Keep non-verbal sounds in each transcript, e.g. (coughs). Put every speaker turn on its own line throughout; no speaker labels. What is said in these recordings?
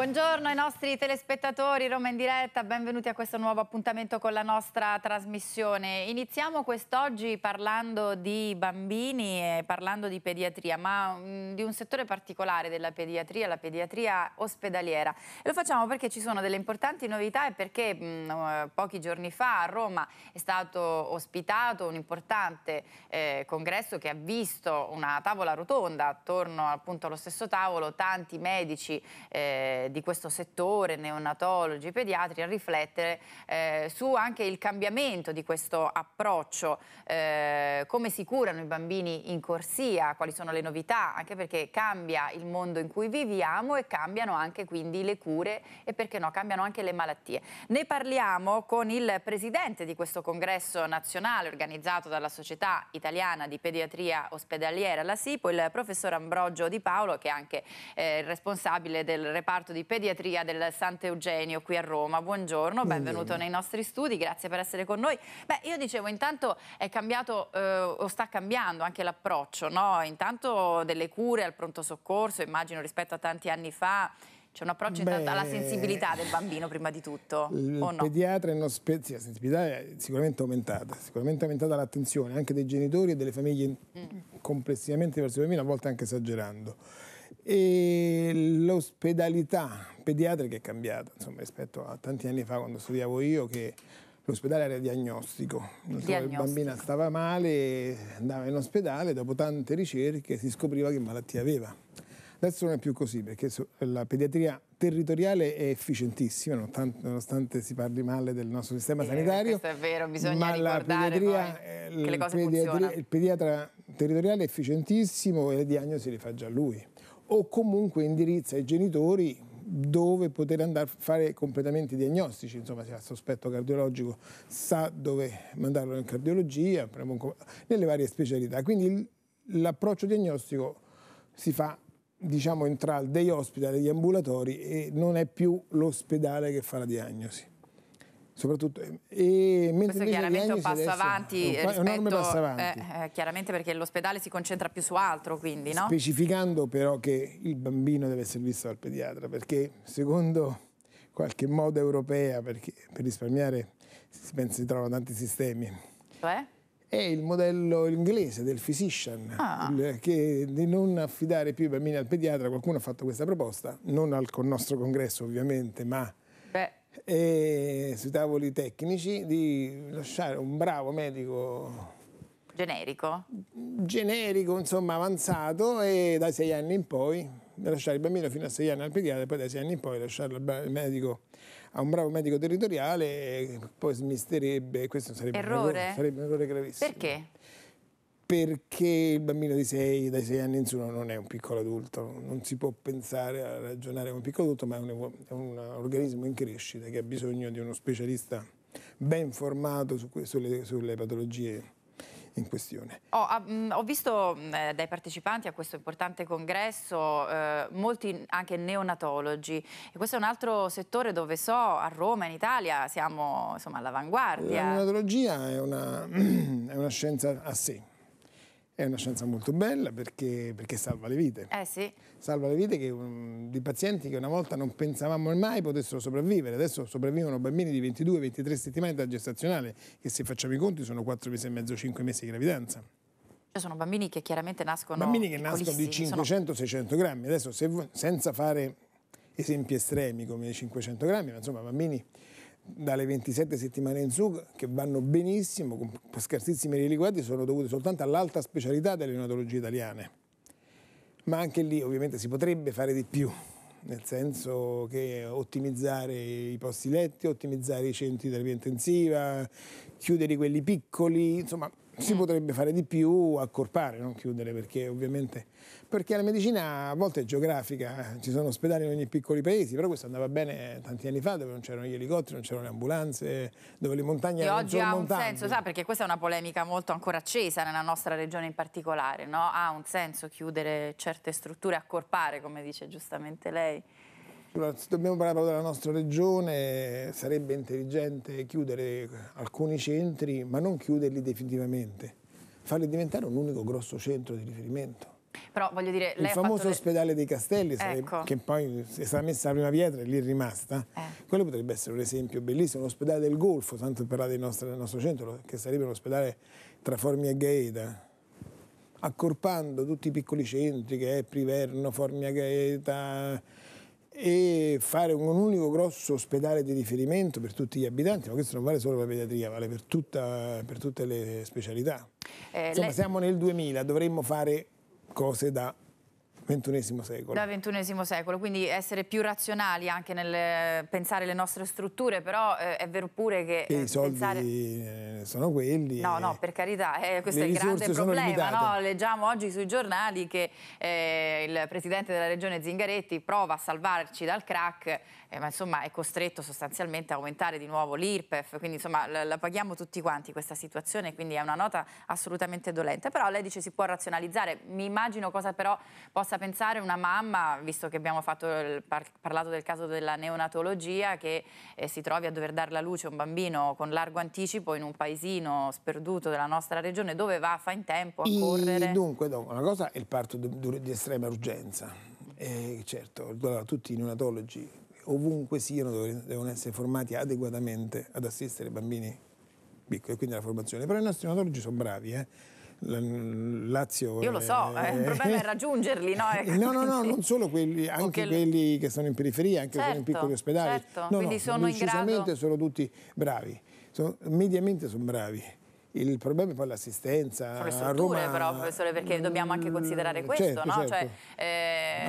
Buongiorno ai nostri telespettatori, Roma in diretta, benvenuti a questo nuovo appuntamento con la nostra trasmissione. Iniziamo quest'oggi parlando di bambini e parlando di pediatria, ma mm, di un settore particolare della pediatria, la pediatria ospedaliera. E lo facciamo perché ci sono delle importanti novità e perché mh, mm, eh, pochi giorni fa a Roma è stato ospitato un importante eh, congresso che ha visto una tavola rotonda attorno appunto allo stesso tavolo tanti medici eh, di questo settore, neonatologi, pediatri, a riflettere eh, su anche il cambiamento di questo approccio, eh, come si curano i bambini in corsia, quali sono le novità, anche perché cambia il mondo in cui viviamo e cambiano anche quindi le cure e perché no, cambiano anche le malattie. Ne parliamo con il presidente di questo congresso nazionale organizzato dalla Società Italiana di Pediatria Ospedaliera, la SIPO, il professor Ambrogio Di Paolo, che è anche eh, responsabile del reparto di di pediatria del Sant'Eugenio qui a Roma. Buongiorno, benvenuto Buongiorno. nei nostri studi, grazie per essere con noi. Beh, io dicevo, intanto è cambiato eh, o sta cambiando anche l'approccio, no? Intanto delle cure al pronto soccorso, immagino rispetto a tanti anni fa, c'è un approccio Beh, alla sensibilità del bambino prima di tutto,
(laughs) il o no? pediatra in ospedale, la sensibilità è sicuramente aumentata, sicuramente è aumentata l'attenzione anche dei genitori e delle famiglie mm. complessivamente verso i bambini, a volte anche esagerando e l'ospedalità pediatrica è cambiata insomma, rispetto a tanti anni fa quando studiavo io che l'ospedale era diagnostico. diagnostico. La bambina stava male, andava in ospedale, dopo tante ricerche si scopriva che malattia aveva. Adesso non è più così perché la pediatria territoriale è efficientissima, nonostante, nonostante si parli male del nostro sistema sanitario. Eh, questo è vero,
bisogna ricordare
pediatria, poi, eh, il, pediatra territoriale è efficientissimo e le diagnosi le fa già lui o comunque indirizza i genitori dove poter andare a fare completamente i diagnostici, insomma se ha sospetto cardiologico sa dove mandarlo in cardiologia, nelle varie specialità. Quindi l'approccio diagnostico si fa diciamo in tra dei ospedali, e degli ambulatori e non è più l'ospedale che fa la diagnosi soprattutto ehm, e mentre Questo chiaramente è un passo avanti è un rispetto, passo avanti. Eh,
eh, chiaramente perché l'ospedale si concentra più su altro quindi no?
specificando però che il bambino deve essere visto dal pediatra perché secondo qualche moda europea perché per risparmiare si, pensa, si trovano tanti sistemi cioè? è il modello inglese del physician, ah. il, che di non affidare più i bambini al pediatra, qualcuno ha fatto questa proposta, non al nostro congresso ovviamente, ma e sui tavoli tecnici di lasciare un bravo medico generico? Generico, insomma, avanzato e dai sei anni in poi lasciare il bambino fino a sei anni al pediatra e poi dai sei anni in poi lasciarlo al medico a un bravo medico territoriale poi smisterebbe questo sarebbe, errore? Un, errore, sarebbe un errore gravissimo. Perché? perché il bambino di 6, dai 6 anni in su non è un piccolo adulto, non si può pensare a ragionare come un piccolo adulto, ma è un, è un organismo in crescita che ha bisogno di uno specialista ben formato su, sulle, sulle patologie in questione.
Oh, um, ho visto eh, dai partecipanti a questo importante congresso eh, molti anche neonatologi e questo è un altro settore dove so a Roma, in Italia, siamo all'avanguardia. La
neonatologia è una, (clears throat) è una scienza a sé, è una scienza molto bella perché, perché salva le vite. Eh sì. Salva le vite che, um, di pazienti che una volta non pensavamo mai potessero sopravvivere. Adesso sopravvivono bambini di 22-23 settimane da gestazionale, che se facciamo i conti sono 4 mesi e mezzo, 5 mesi di gravidanza.
Cioè sono bambini che chiaramente nascono Bambini che nascono di
500-600 grammi. Adesso se, senza fare esempi estremi come 500 grammi, ma insomma bambini dalle 27 settimane in su che vanno benissimo, con scarsissimi reliquati, sono dovute soltanto all'alta specialità delle neonatologie italiane. Ma anche lì ovviamente si potrebbe fare di più, nel senso che ottimizzare i posti letti, ottimizzare i centri di terapia intensiva, chiudere quelli piccoli, insomma si mm. potrebbe fare di più, accorpare, non chiudere, perché ovviamente... Perché la medicina a volte è geografica, eh, ci sono ospedali in ogni piccolo paese, però questo andava bene tanti anni fa dove non c'erano gli elicotteri, non c'erano le ambulanze, dove le montagne erano e oggi ha un montagne. senso, sa,
perché questa è una polemica molto ancora accesa nella nostra regione in particolare, no? Ha un senso chiudere certe strutture, accorpare, come dice giustamente lei?
se dobbiamo parlare della nostra regione, sarebbe intelligente chiudere alcuni centri, ma non chiuderli definitivamente, farli diventare un unico grosso centro di riferimento.
Però voglio dire, il famoso le...
ospedale dei Castelli, ecco. che poi è stata messa la prima pietra e lì è rimasta, eh. quello potrebbe essere un esempio bellissimo, l'ospedale del Golfo, tanto per parlare del nostro, del nostro centro, che sarebbe un ospedale tra Formia e Gaeta accorpando tutti i piccoli centri che è Priverno, Formia Gaeta, e fare un unico grosso ospedale di riferimento per tutti gli abitanti, ma questo non vale solo per la pediatria, vale per, tutta, per tutte le specialità.
Eh, Insomma, lei... siamo
nel 2000, dovremmo fare cose da XXI secolo. Da
ventunesimo secolo, quindi essere più razionali anche nel eh, pensare le nostre strutture, però eh, è vero pure che... Eh,
I soldi pensare... Eh, sono quelli. No, no,
per carità, eh, questo è il grande problema. No? Leggiamo oggi sui giornali che eh, il presidente della regione Zingaretti prova a salvarci dal crack eh, ma insomma è costretto sostanzialmente a aumentare di nuovo l'IRPEF, quindi insomma la, la paghiamo tutti quanti questa situazione, quindi è una nota assolutamente dolente. Però lei dice si può razionalizzare, mi immagino cosa però possa pensare una mamma, visto che abbiamo il, par, parlato del caso della neonatologia, che eh, si trovi a dover dare la luce a un bambino con largo anticipo in un paesino sperduto della nostra regione, dove va, fa in tempo a I,
correre? Dunque, dunque, una cosa è il parto di, di estrema urgenza, eh, certo, tutti i neonatologi ovunque siano devono essere formati adeguatamente ad assistere i bambini piccoli, quindi la formazione. Però i nostri neurologi sono bravi, eh? Lazio... Io lo so, eh, eh, il (laughs) problema è raggiungerli, no? no, no, no, non solo quelli, anche quelli che sono in periferia, anche certo, quelli in certo, piccoli ospedali. Certo, no, quindi no, sono in grado... sono tutti bravi, sono, mediamente sono bravi. Il problema è poi l'assistenza. Sono le strutture Roma... però, professore, perché mm,
dobbiamo anche considerare certo, questo, certo, no? certo. Cioè,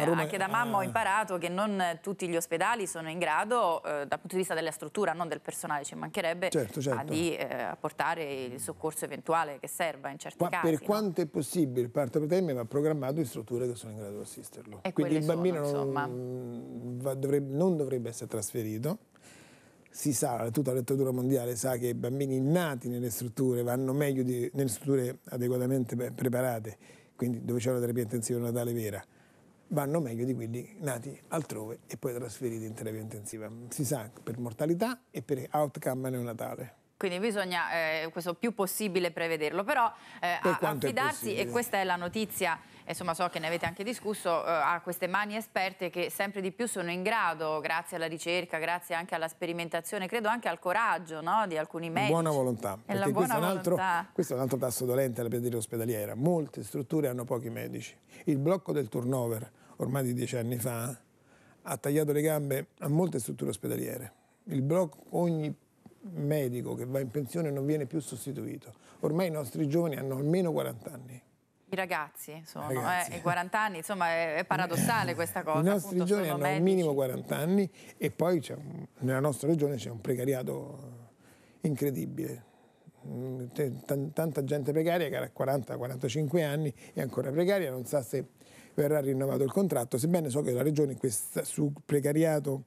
eh, Roma... Anche da mamma ho eh, imparato che non tutti gli ospedali sono in grado, eh, dal punto di vista della struttura, non del personale, ci mancherebbe, certo, certo. di eh, apportare il soccorso eventuale che serva in certi
Ma casi. Per no? quanto è possibile, il parto per preterme va programmato in strutture che sono in grado di assisterlo. E Quindi il bambino sono, non, va, dovrebbe, non dovrebbe essere trasferito si sa, tutta la letteratura mondiale sa che i bambini nati nelle strutture vanno meglio di, nelle strutture adeguatamente preparate, quindi dove c'è una terapia intensiva natale vera, vanno meglio di quelli nati altrove e poi trasferiti in terapia intensiva. Si sa per mortalità e per outcome neonatale
quindi bisogna eh, questo più possibile prevederlo, però eh, per affidarsi, e questa è la notizia insomma so che ne avete anche discusso, eh, a queste mani esperte che sempre di più sono in grado, grazie alla ricerca, grazie anche alla sperimentazione, credo anche al coraggio no, di alcuni medici. Buona volontà, perché buona questo, volontà. È altro,
questo, È un altro, tasso dolente alla pediatria ospedaliera. Molte strutture hanno pochi medici. Il blocco del turnover, ormai di dieci anni fa, ha tagliato le gambe a molte strutture ospedaliere. Il blocco, ogni medico che va in pensione non viene più sostituito. Ormai i nostri giovani hanno almeno 40 anni
i ragazzi sono, eh, ragazzi. Eh, i 40 anni, insomma è, paradossale questa
cosa. I nostri appunto, giovani hanno medici. minimo 40 anni e poi un, nella nostra regione c'è un precariato incredibile. Mm, tanta gente precaria che ha 40-45 anni è ancora precaria, non sa se verrà rinnovato il contratto, sebbene so che la regione questa, sul precariato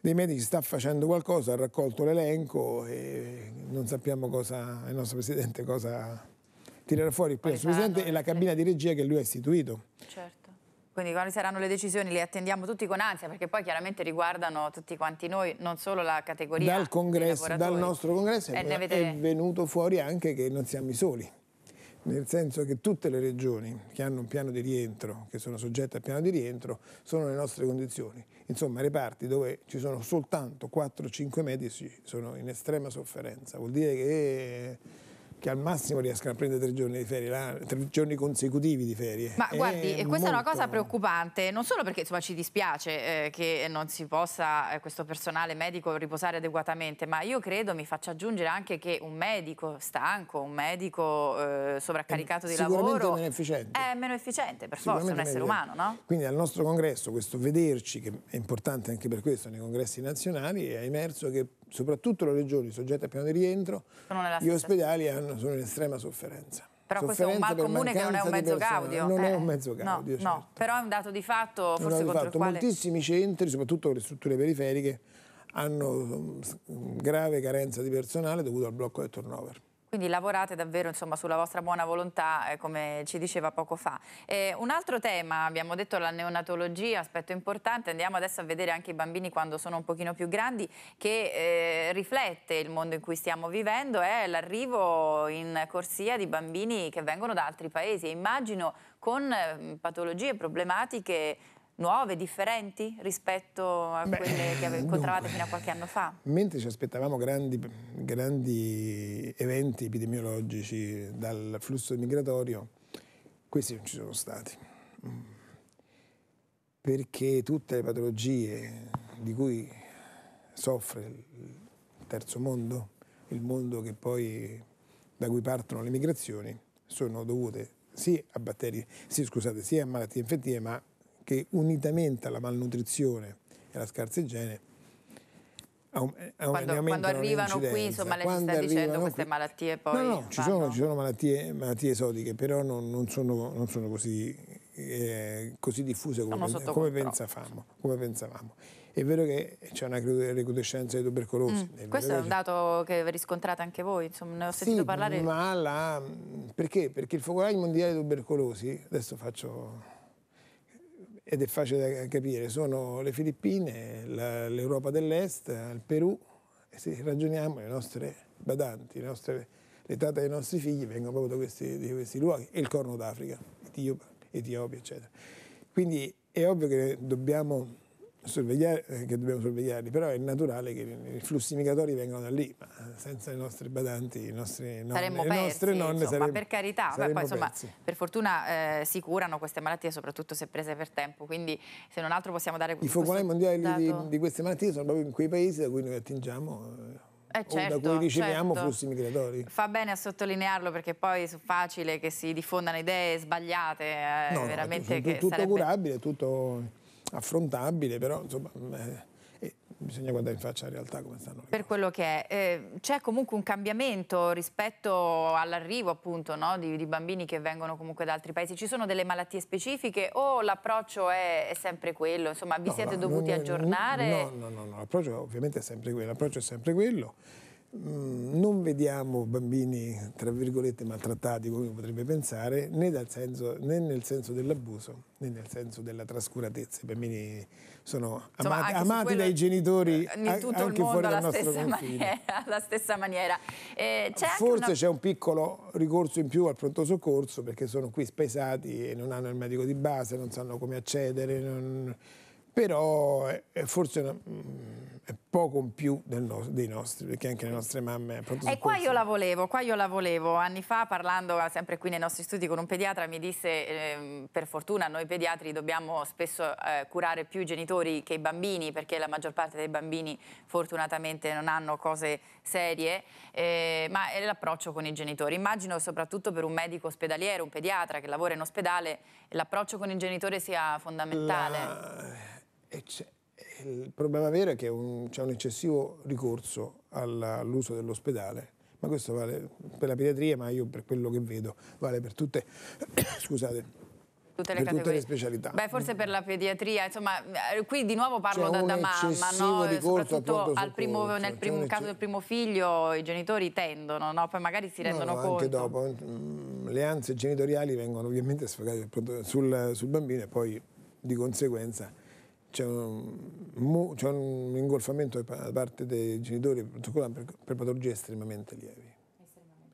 dei medici sta facendo qualcosa, ha raccolto l'elenco e non sappiamo cosa, il nostro Presidente cosa tirare fuori il poi presidente e la cabina di regia che lui ha istituito.
Certo. Quindi quali saranno le decisioni? Le attendiamo tutti con ansia perché poi chiaramente riguardano tutti quanti noi, non solo la categoria. Dal, congresso, dal nostro congresso è, avete... è
venuto fuori anche che non siamo i soli nel senso che tutte le regioni che hanno un piano di rientro, che sono soggette al piano di rientro, sono le nostre condizioni. Insomma, reparti dove ci sono soltanto 4-5 medici sono in estrema sofferenza. Vuol dire che che al massimo riescano a prendere tre giorni di ferie, là, tre giorni consecutivi di ferie. Ma è eh, guardi, questa è una cosa
preoccupante, non solo perché insomma, ci dispiace eh, che non si possa eh, questo personale medico riposare adeguatamente, ma io credo mi faccia aggiungere anche che un medico stanco, un medico eh, sovraccaricato di lavoro... Meno efficiente. È meno efficiente, per forza, un essere umano, no?
Quindi al nostro congresso questo vederci, che è importante anche per questo nei congressi nazionali, è emerso che soprattutto le regioni soggette a piano di rientro, gli ospedali hanno, sono in estrema sofferenza. Però sofferenza questo è un mal comune che non è un mezzo gaudio. Non eh. è un eh. mezzo gaudio, no, certo. no,
però è un dato di fatto, forse contro fatto. il quale... Moltissimi
centri, soprattutto le strutture periferiche, hanno mm, mm, grave carenza di personale dovuto al blocco del turnover.
Quindi lavorate davvero insomma, sulla vostra buona volontà, eh, come ci diceva poco fa. Eh, un altro tema, abbiamo detto la neonatologia, aspetto importante, andiamo adesso a vedere anche i bambini quando sono un pochino più grandi, che eh, riflette il mondo in cui stiamo vivendo, è l'arrivo in corsia di bambini che vengono da altri paesi. Immagino con eh, patologie problematiche nuove, differenti rispetto a Beh, quelle che incontravate dunque, fino a qualche anno fa?
Mentre ci aspettavamo grandi, grandi eventi epidemiologici dal flusso migratorio, questi non ci sono stati. Perché tutte le patologie di cui soffre il terzo mondo, il mondo poi, da cui partono le migrazioni, sono dovute sì a batteri, sì, scusate, sì a malattie infettive, ma che unitamente alla malnutrizione e alla scarsa igiene eh, quando, quando arrivano qui, insomma, lei quando sta dicendo queste qui...
malattie poi... No, no,
ci sono, ci sono malattie, malattie, esotiche, però non, non, sono, non sono, così, eh, così diffuse come, come, pensavamo, come, pensavamo, È vero che c'è una recrudescenza di tubercolosi. Mm. È Questo è un
dato che riscontrate anche voi, insomma, ne ho sentito sì, parlare... ma
la... Mm, perché? Perché il focolaio Mondiale di Tubercolosi, adesso faccio ed è facile da capire, sono le Filippine, l'Europa dell'Est, il Perù, e se ragioniamo le nostre badanti, le, nostre, le dei nostri figli vengono proprio da questi, da questi luoghi, e il Corno d'Africa, Etiopia, eccetera. Quindi è ovvio che dobbiamo eh, che dobbiamo sorvegliarli, però è naturale che i flussi migratori vengano da lì, ma senza i nostri badanti, i nostri nonne, saremmo le nostre nonne insomma, saremmo, per carità, beh, poi, insomma,
per fortuna eh, si curano queste malattie, soprattutto se prese per tempo, quindi se non altro possiamo dare... I focolai mondiali dato... di, di,
queste malattie sono proprio in quei paesi da cui noi attingiamo...
Eh certo, da cui certo, riceviamo certo. flussi
migratori. Fa
bene a sottolinearlo perché poi è facile che si diffondano idee sbagliate, eh, no, veramente no, tutto, che tutto sarebbe... curabile,
tutto affrontabile, però insomma... Eh, eh, bisogna guardare in faccia la realtà come stanno.
Per quello che è, eh, c'è comunque un cambiamento rispetto all'arrivo appunto no, di, di, bambini che vengono comunque da altri paesi. Ci sono delle malattie specifiche o l'approccio è, è, sempre quello? Insomma, vi no, siete no, dovuti aggiornare? No,
no, no, l'approccio ovviamente è sempre quello, l'approccio è sempre quello. Mm, non vediamo bambini, tra virgolette, maltrattati come potrebbe pensare, né, senso, né, nel senso dell'abuso, né nel senso della trascuratezza. I bambini sono Insomma, amati, quello, dai genitori eh, anche fuori dal nostro confine.
(laughs) alla stessa maniera. Eh, c'è Forse una...
c'è un piccolo ricorso in più al pronto soccorso perché sono qui spesati e non hanno il medico di base, non sanno come accedere, non... però è eh, forse... Una mm, poco in più no dei nostri, perché anche le nostre mamme... E qua io
la volevo, qua io la volevo. Anni fa, parlando eh, sempre qui nei nostri studi con un pediatra, mi disse, eh, per fortuna noi pediatri dobbiamo spesso eh, curare più i genitori che i bambini, perché la maggior parte dei bambini fortunatamente non hanno cose serie, eh, ma è l'approccio con i genitori. Immagino soprattutto per un medico ospedaliero, un pediatra che lavora in ospedale, l'approccio con il genitore sia fondamentale. La...
Eh, il problema vero è che un, c'è un eccessivo ricorso alla, all'uso dell'ospedale, ma questo vale per la pediatria, ma io per quello che vedo, vale per tutte, (coughs) scusate,
tutte le, tutte le specialità. Beh, forse per la pediatria, insomma, eh, qui di nuovo parlo da, da, mamma, no? soprattutto al primo, corso, nel primo, caso del primo figlio i genitori tendono, no? poi magari si rendono no, conto. Anche
dopo, mm, le ansie genitoriali vengono ovviamente sfogate sul, sul bambino e poi di conseguenza c'è un, un, ingolfamento da parte dei genitori per, per patologie estremamente lievi.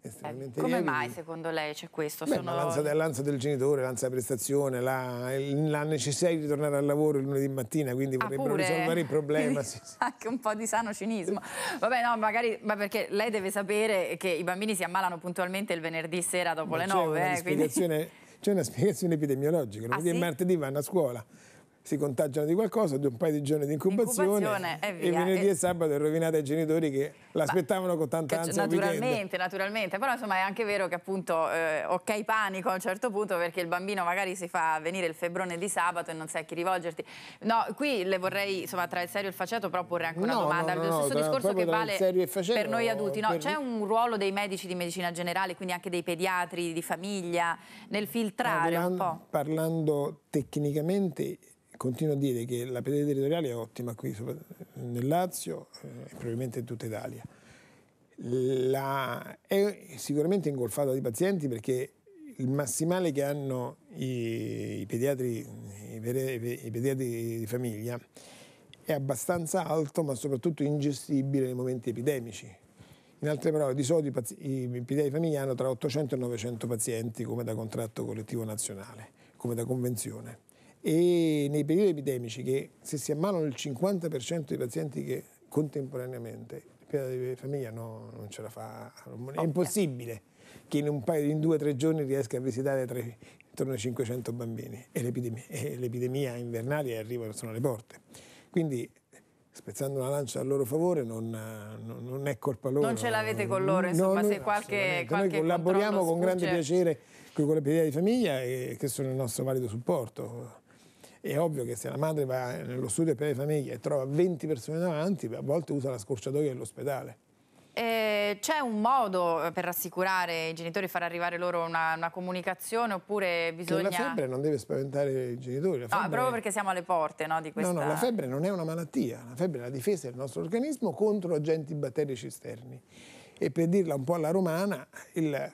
Estremamente Come lievi. mai secondo lei c'è questo? Beh, Sono... l'ansia,
l'ansia del genitore, l'ansia della prestazione, la, la, necessità di tornare al lavoro il lunedì mattina, quindi ah, vorrebbero pure? risolvere il problema. sì, sì.
(laughs) Anche un po' di sano cinismo. Vabbè, no, magari ma perché lei deve sapere che i bambini si ammalano puntualmente il venerdì sera dopo ma le 9. C'è, eh, una, quindi... spiegazione,
c'è una spiegazione epidemiologica, ah, lunedì ah, sì? e martedì vanno a scuola si contagiano di qualcosa, di un paio di giorni di incubazione, incubazione eh, e, via. e venerdì e... Eh. e sabato è rovinata ai genitori che l'aspettavano con tanta ansia Naturalmente,
naturalmente, però insomma è anche vero che appunto eh, ok panico a un certo punto perché il bambino magari si fa venire il febbrone di sabato e non sai a chi rivolgerti. No, qui le vorrei insomma tra il serio e il faceto però porre anche una no, domanda, no, no, lo stesso discorso che vale faceto, per noi adulti, no? Per... C'è un ruolo dei medici di medicina generale, quindi anche dei pediatri di famiglia nel filtrare parlando,
un po'? Parlando tecnicamente continuo a dire che la pedagogia territoriale è ottima qui nel Lazio eh, e probabilmente in tutta Italia. La, è sicuramente ingolfata di pazienti perché il massimale che hanno i, i, pediatri, i, i, pediatri, di famiglia è abbastanza alto ma soprattutto ingestibile nei momenti epidemici. In altre parole, di solito i, pediatri di famiglia hanno tra 800 e 900 pazienti come da contratto collettivo nazionale, come da convenzione e nei periodi epidemici che se si ammalano il 50% dei pazienti che contemporaneamente la piano di famiglia no, non ce la fa, è impossibile che in, paio, in due o tre giorni riesca a visitare tre, intorno ai 500 bambini e l'epidemia, e l'epidemia invernale arriva sono alle porte. Quindi spezzando una lancia a loro favore non, non, non è colpa loro. Non ce l'avete con loro, insomma, no, se
qualche, qualche Noi collaboriamo con grande piacere
con le l'epidemia di famiglia e, che sono il nostro valido supporto. È ovvio che se la madre va nello studio per le famiglie e trova 20 persone davanti, a volte usa la scorciatoia dell'ospedale.
Eh, c'è un modo eh, per rassicurare i genitori, far arrivare loro una, una comunicazione oppure bisogna... Che la febbre
non deve spaventare i genitori. La febbre... No, proprio
perché siamo alle porte no, di questa... No, no, la febbre
non è una malattia, la febbre è la difesa del nostro organismo contro agenti batterici esterni. E per dirla un po' alla romana, il,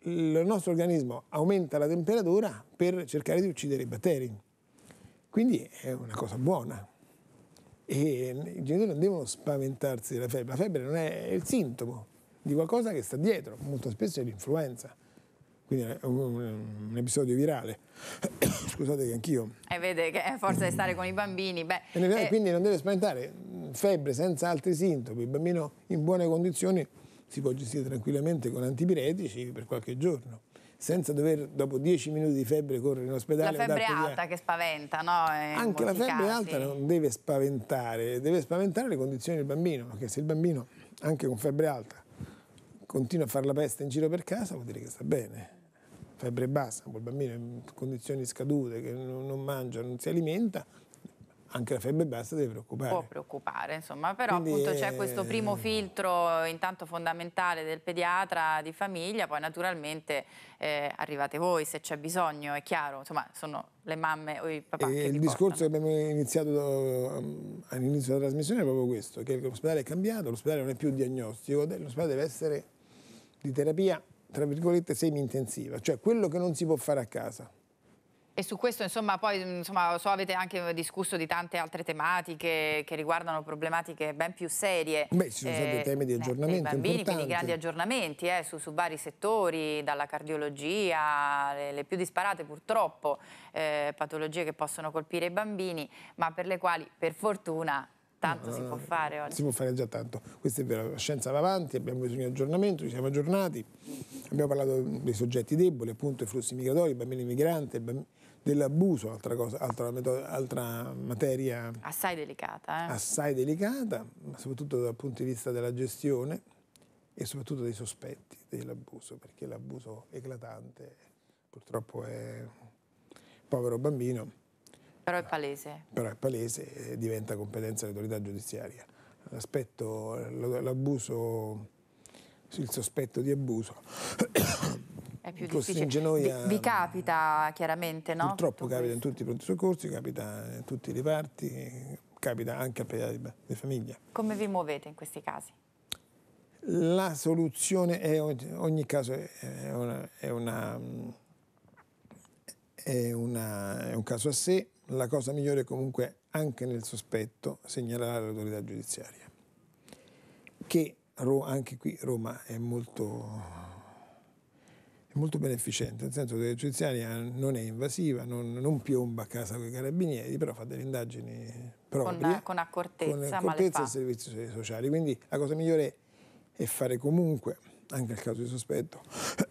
il nostro organismo aumenta la temperatura per cercare di uccidere i batteri. Quindi è una cosa buona. E i genitori non devono spaventarsi della febbre, la febbre non è, è il sintomo di qualcosa che sta dietro, molto spesso è l'influenza quindi è un, episodio virale. (coughs) Scusate che anch'io.
E vede che è eh, forza di stare con i bambini. Beh, realtà, eh... Quindi
non deve spaventare, febbre senza altri sintomi, il bambino in buone condizioni si può gestire tranquillamente con antipiretici per qualche giorno senza dover dopo 10 minuti di febbre correre in ospedale. La febbre alta
che spaventa, no? Eh, in Anche la febbre casi. alta non
deve spaventare, deve spaventare le condizioni del bambino, perché se il bambino anche con febbre alta continua a fare la peste in giro per casa vuol dire che sta bene. Febbre bassa, quel bambino in condizioni scadute, che non mangia, non si alimenta, anche la febbre bassa deve preoccupare. Può preoccupare,
insomma, però Quindi, appunto c'è questo primo eh, filtro intanto fondamentale del pediatra di famiglia, poi naturalmente eh, arrivate voi se c'è bisogno, è chiaro, insomma, sono le mamme o i
papà e Il discorso portano. che abbiamo iniziato um, all'inizio della trasmissione è proprio questo, che l'ospedale è cambiato, l'ospedale non è più diagnostico, l'ospedale deve essere di terapia, tra virgolette, semi-intensiva, cioè quello che non si può fare a casa
e su questo, insomma, poi insomma, so, avete anche discusso di tante altre tematiche che riguardano problematiche ben più serie. Beh, ci sono stati eh, temi di eh,
aggiornamento. Eh, bambini, quindi grandi
aggiornamenti eh, su, su, vari settori, dalla cardiologia, le, le più disparate purtroppo eh, patologie che possono colpire i bambini, ma per le quali, per fortuna, tanto no, si può fare oggi. Si
può fare già tanto, questa è vera, la scienza va avanti, abbiamo bisogno di aggiornamento, ci siamo aggiornati, abbiamo parlato dei soggetti deboli, appunto i flussi migratori, i bambini migranti, il bambino dell'abuso, altra, cosa, altra, altra materia
assai delicata, eh?
assai delicata, ma soprattutto dal punto di vista della gestione e soprattutto dei sospetti dell'abuso, perché l'abuso eclatante purtroppo è povero bambino.
Però è palese.
Però è palese e diventa competenza dell'autorità giudiziaria. L'aspetto, l'abuso, il sospetto di abuso
è più difficile. Noi a, vi, vi, mm, capita chiaramente, no? Purtroppo Tutto capita questo.
in tutti i pronti soccorsi, capita in tutti i reparti, capita anche a pediatria di famiglia. Come vi muovete in questi casi? La soluzione è, ogni caso è, una, è, una, è, una, è un caso a sé, la cosa migliore è comunque anche nel sospetto segnalare all'autorità giudiziaria. Che anche qui Roma è molto è molto beneficente, nel senso che Ciziania eh, non è invasiva, non, non, piomba a casa con i carabinieri, però fa delle indagini proprie. Con, con accortezza, con accortezza e servizi sociali. Quindi la cosa migliore è fare comunque, anche nel caso di sospetto, (coughs)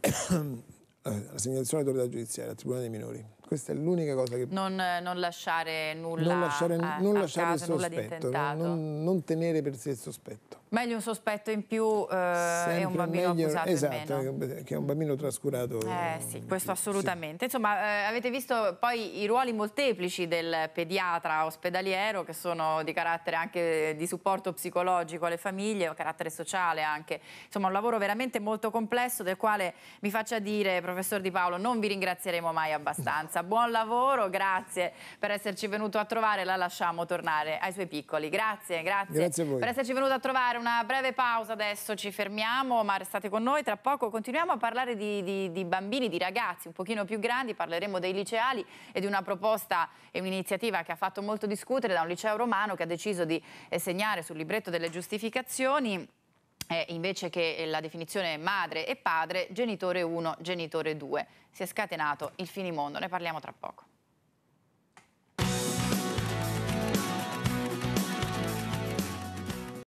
la segnalazione all'autorità giudiziaria, al Tribunale dei minori. Questa è l'unica cosa che...
Non, non lasciare nulla Non lasciare, a, non a lasciare caso, il sospetto,
non, non tenere per sé il sospetto.
Meglio un sospetto in più eh, e un bambino meglio, accusato esatto,
che un bambino trascurato. Eh, sì, eh,
questo assolutamente. Sì. Insomma, eh, avete visto poi i ruoli molteplici del pediatra ospedaliero che sono di carattere anche di supporto psicologico alle famiglie, carattere sociale anche. Insomma, un lavoro veramente molto complesso del quale mi faccia dire, professor Di Paolo, non vi ringrazieremo mai abbastanza. Buon lavoro, grazie per esserci venuto a trovare, la lasciamo tornare ai suoi piccoli. Grazie, grazie, grazie per esserci venuto a trovare fare una breve pausa adesso, ci fermiamo, ma restate con noi, tra poco continuiamo a parlare di, di, di bambini, di ragazzi un pochino più grandi, parleremo dei liceali e di una proposta e un'iniziativa che ha fatto molto discutere da un liceo romano che ha deciso di eh, segnare sul libretto delle giustificazioni eh, invece che eh, la definizione madre e padre, genitore 1, genitore 2. Si è scatenato il finimondo, ne parliamo tra poco.